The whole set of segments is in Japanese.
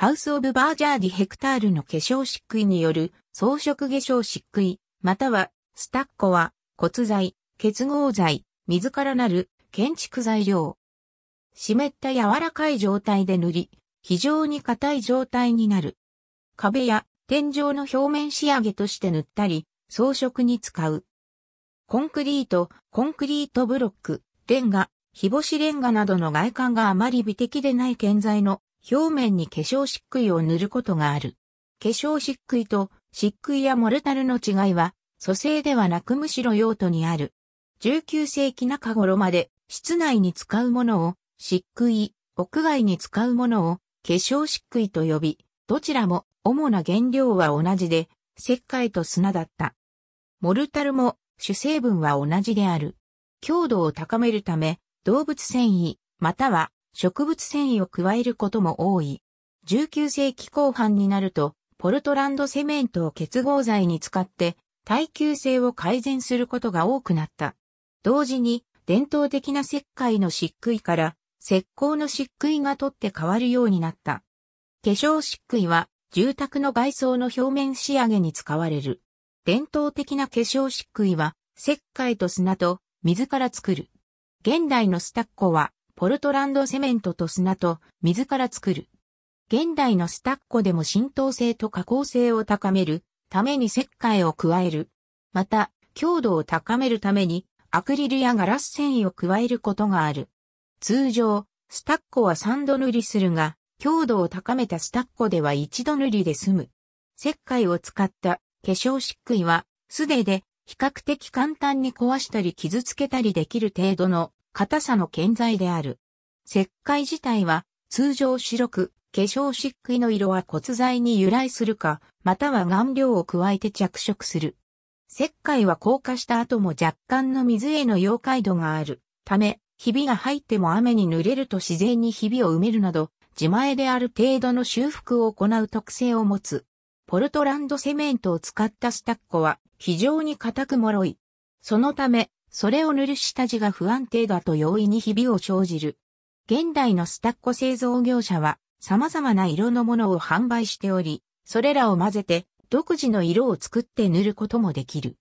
ハウス・オブ・バージャーディ・ヘクタールの化粧漆喰による装飾化粧漆喰、またはスタッコは骨材、結合材、水からなる建築材料。湿った柔らかい状態で塗り、非常に硬い状態になる。壁や天井の表面仕上げとして塗ったり、装飾に使う。コンクリート、コンクリートブロック、レンガ、日干しレンガなどの外観があまり美的でない建材の表面に化粧漆喰を塗ることがある。化粧漆喰と漆喰やモルタルの違いは、蘇生ではなくむしろ用途にある。19世紀中頃まで室内に使うものを漆喰、屋外に使うものを化粧漆喰と呼び、どちらも主な原料は同じで、石灰と砂だった。モルタルも主成分は同じである。強度を高めるため、動物繊維、または植物繊維を加えることも多い。19世紀後半になると、ポルトランドセメントを結合剤に使って耐久性を改善することが多くなった。同時に伝統的な石灰の漆喰から石膏の漆喰が取って変わるようになった。化粧漆喰は住宅の外装の表面仕上げに使われる。伝統的な化粧漆喰は石灰と砂と水から作る。現代のスタッコはポルトランドセメントと砂と水から作る。現代のスタッコでも浸透性と加工性を高めるために石灰を加える。また、強度を高めるためにアクリルやガラス繊維を加えることがある。通常、スタッコは3度塗りするが、強度を高めたスタッコでは1度塗りで済む。石灰を使った化粧漆喰は素手で比較的簡単に壊したり傷つけたりできる程度の硬さの健在である。石灰自体は通常白く、化粧漆喰の色は骨材に由来するか、または顔料を加えて着色する。石灰は硬化した後も若干の水への溶解度があるため、ひびが入っても雨に濡れると自然にひびを埋めるなど、自前である程度の修復を行う特性を持つ。ポルトランドセメントを使ったスタッコは非常に硬く脆い。そのため、それを塗る下地が不安定だと容易にひびを生じる。現代のスタッコ製造業者は様々な色のものを販売しており、それらを混ぜて独自の色を作って塗ることもできる。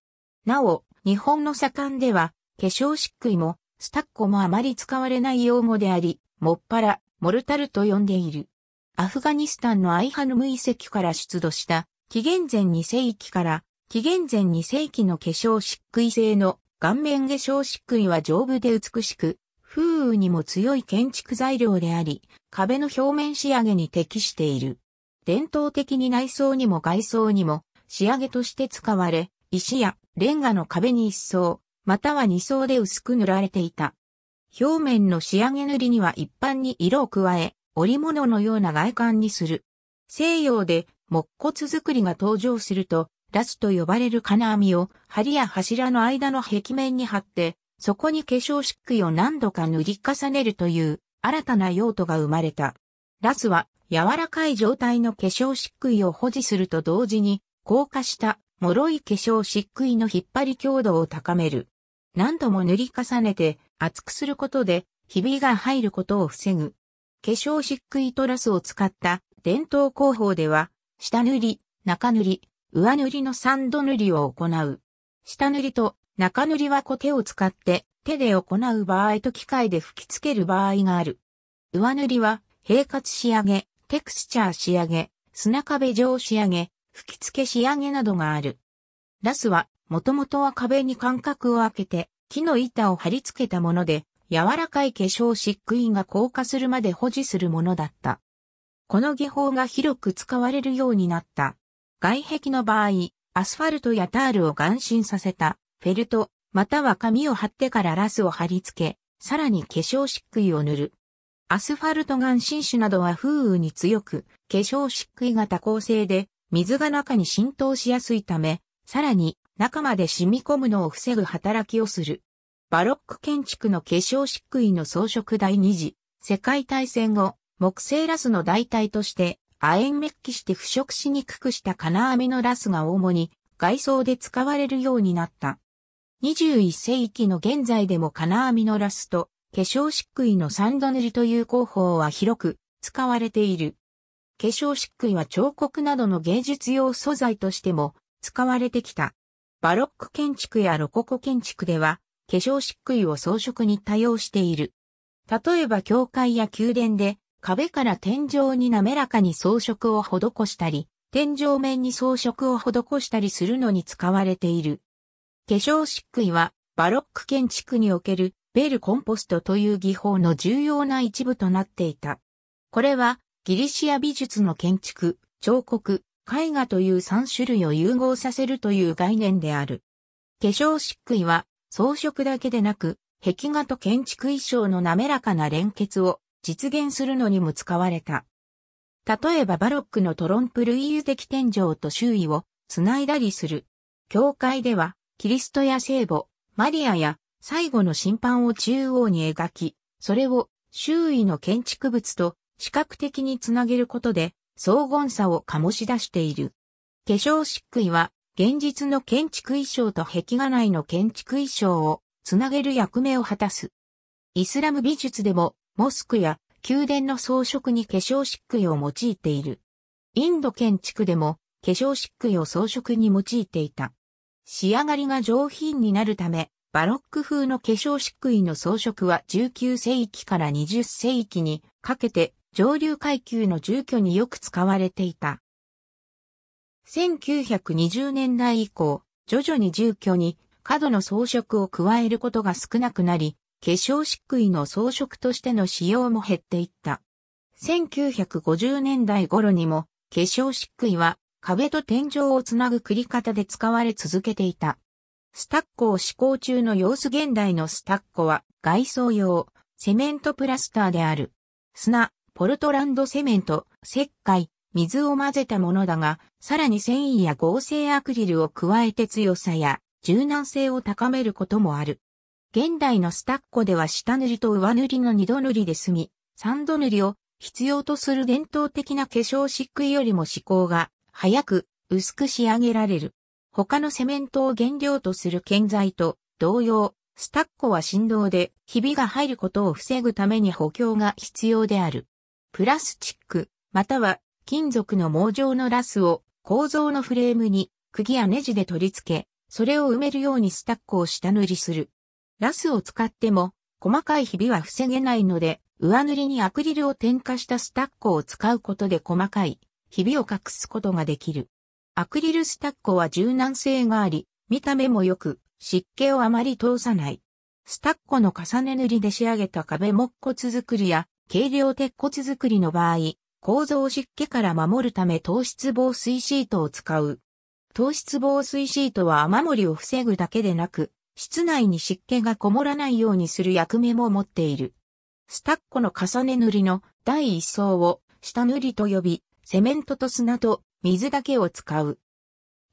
なお、日本の盛んでは化粧漆喰もスタッコもあまり使われない用語であり、もっぱら、モルタルと呼んでいる。アフガニスタンのアイハヌム遺跡から出土した、紀元前2世紀から紀元前2世紀の化粧漆喰製の顔面化粧漆喰は丈夫で美しく、風雨にも強い建築材料であり、壁の表面仕上げに適している。伝統的に内装にも外装にも仕上げとして使われ、石やレンガの壁に一層、または二層で薄く塗られていた。表面の仕上げ塗りには一般に色を加え、織物のような外観にする。西洋で木骨作りが登場すると、ラスと呼ばれる金網を梁や柱の間の壁面に貼って、そこに化粧漆喰を何度か塗り重ねるという新たな用途が生まれた。ラスは柔らかい状態の化粧漆喰を保持すると同時に、硬化した脆い化粧漆喰の引っ張り強度を高める。何度も塗り重ねて厚くすることで、ひびが入ることを防ぐ。化粧漆喰とラスを使った伝統工法では、下塗り、中塗り、上塗りの三度塗りを行う。下塗りと中塗りはコテを使って手で行う場合と機械で吹き付ける場合がある。上塗りは平滑仕上げ、テクスチャー仕上げ、砂壁上仕上げ、吹き付け仕上げなどがある。ラスは、もともとは壁に間隔を空けて、木の板を貼り付けたもので、柔らかい化粧漆喰が硬化するまで保持するものだった。この技法が広く使われるようになった外壁の場合、アスファルトやタールを含浸させた、フェルト、または紙を貼ってからラスを貼り付け、さらに化粧漆喰を塗る。アスファルト眼浸種などは風雨に強く、化粧漆喰が多孔性で、水が中に浸透しやすいため、さらに中まで染み込むのを防ぐ働きをする。バロック建築の化粧漆喰の装飾第二次、世界大戦後、木製ラスの代替として亜鉛メッキして腐食しにくくした金網のラスが主に外装で使われるようになった。21世紀の現在でも金網のラスと化粧漆喰のサンド塗りという工法は広く使われている。化粧漆喰は彫刻などの芸術用素材としても使われてきた。バロック建築やロココ建築では化粧漆喰を装飾に多用している。例えば教会や宮殿で壁から天井に滑らかに装飾を施したり、天井面に装飾を施したりするのに使われている。化粧漆喰は、バロック建築におけるベルコンポストという技法の重要な一部となっていた。これは、ギリシア美術の建築、彫刻、絵画という三種類を融合させるという概念である。化粧漆喰は装飾だけでなく、壁画と建築衣装の滑らかな連結を実現するのにも使われた。例えばバロックのトロンプルイユ的天井と周囲をつないだりする。教会では、キリストや聖母、マリアや最後の審判を中央に描き、それを周囲の建築物と視覚的につなげることで、荘厳さを醸し出している。化粧漆喰は、現実の建築衣装と壁画内の建築衣装をつなげる役目を果たす。イスラム美術でもモスクや宮殿の装飾に化粧漆喰を用いている。インド建築でも化粧漆喰を装飾に用いていた。仕上がりが上品になるため、バロック風の化粧漆喰の装飾は19世紀から20世紀にかけて上流階級の住居によく使われていた。1920年代以降、徐々に住居に過度の装飾を加えることが少なくなり、化粧漆喰の装飾としての使用も減っていった。1950年代頃にも化粧漆喰は壁と天井をつなぐ繰り方で使われ続けていた。スタッコを施行中の様子現代のスタッコは外装用、セメントプラスターである。砂、ポルトランドセメント、石灰、水を混ぜたものだが、さらに繊維や合成アクリルを加えて強さや柔軟性を高めることもある。現代のスタッコでは下塗りと上塗りの二度塗りで済み、三度塗りを必要とする伝統的な化粧漆喰よりも思考が早く薄く仕上げられる。他のセメントを原料とする建材と同様、スタッコは振動でひびが入ることを防ぐために補強が必要である。プラスチック、または金属の網状のラスを構造のフレームに釘やネジで取り付け、それを埋めるようにスタッコを下塗りする。ラスを使っても、細かいひびは防げないので、上塗りにアクリルを点火したスタッコを使うことで細かいひびを隠すことができる。アクリルスタッコは柔軟性があり、見た目も良く、湿気をあまり通さない。スタッコの重ね塗りで仕上げた壁木骨作りや軽量鉄骨作りの場合、構造湿気から守るため糖質防水シートを使う。糖質防水シートは雨漏りを防ぐだけでなく、室内に湿気がこもらないようにする役目も持っている。スタッコの重ね塗りの第一層を下塗りと呼び、セメントと砂と水だけを使う。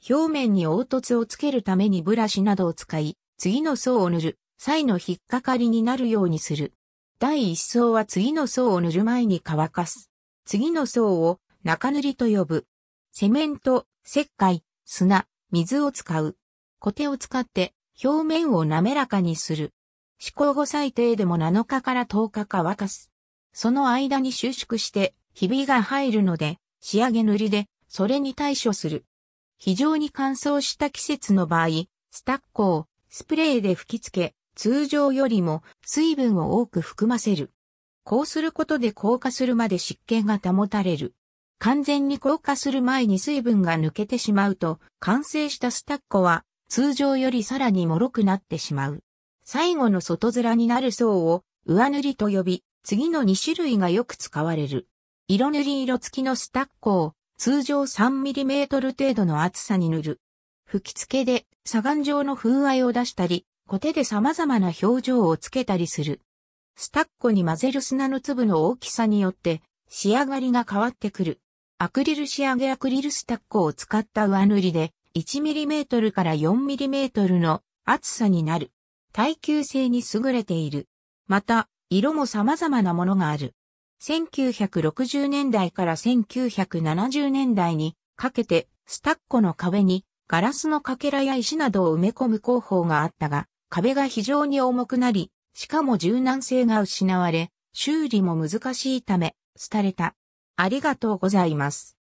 表面に凹凸をつけるためにブラシなどを使い、次の層を塗る際の引っかかりになるようにする。第一層は次の層を塗る前に乾かす。次の層を中塗りと呼ぶ。セメント、石灰、砂、水を使う。コテを使って表面を滑らかにする。試行後最低でも7日から10日乾かす。その間に収縮して、ひびが入るので、仕上げ塗りで、それに対処する。非常に乾燥した季節の場合、スタッコをスプレーで吹き付け、通常よりも水分を多く含ませる。こうすることで硬化するまで湿気が保たれる。完全に硬化する前に水分が抜けてしまうと、完成したスタッコは通常よりさらに脆くなってしまう。最後の外面になる層を上塗りと呼び、次の2種類がよく使われる。色塗り色付きのスタッコを通常 3mm 程度の厚さに塗る。吹き付けで砂岩状の風合いを出したり、コテで様々な表情をつけたりする。スタッコに混ぜる砂の粒の大きさによって仕上がりが変わってくる。アクリル仕上げアクリルスタッコを使った上塗りで 1mm から 4mm の厚さになる。耐久性に優れている。また、色も様々なものがある。1960年代から1970年代にかけてスタッコの壁にガラスのかけらや石などを埋め込む工法があったが、壁が非常に重くなり、しかも柔軟性が失われ、修理も難しいため、廃れた。ありがとうございます。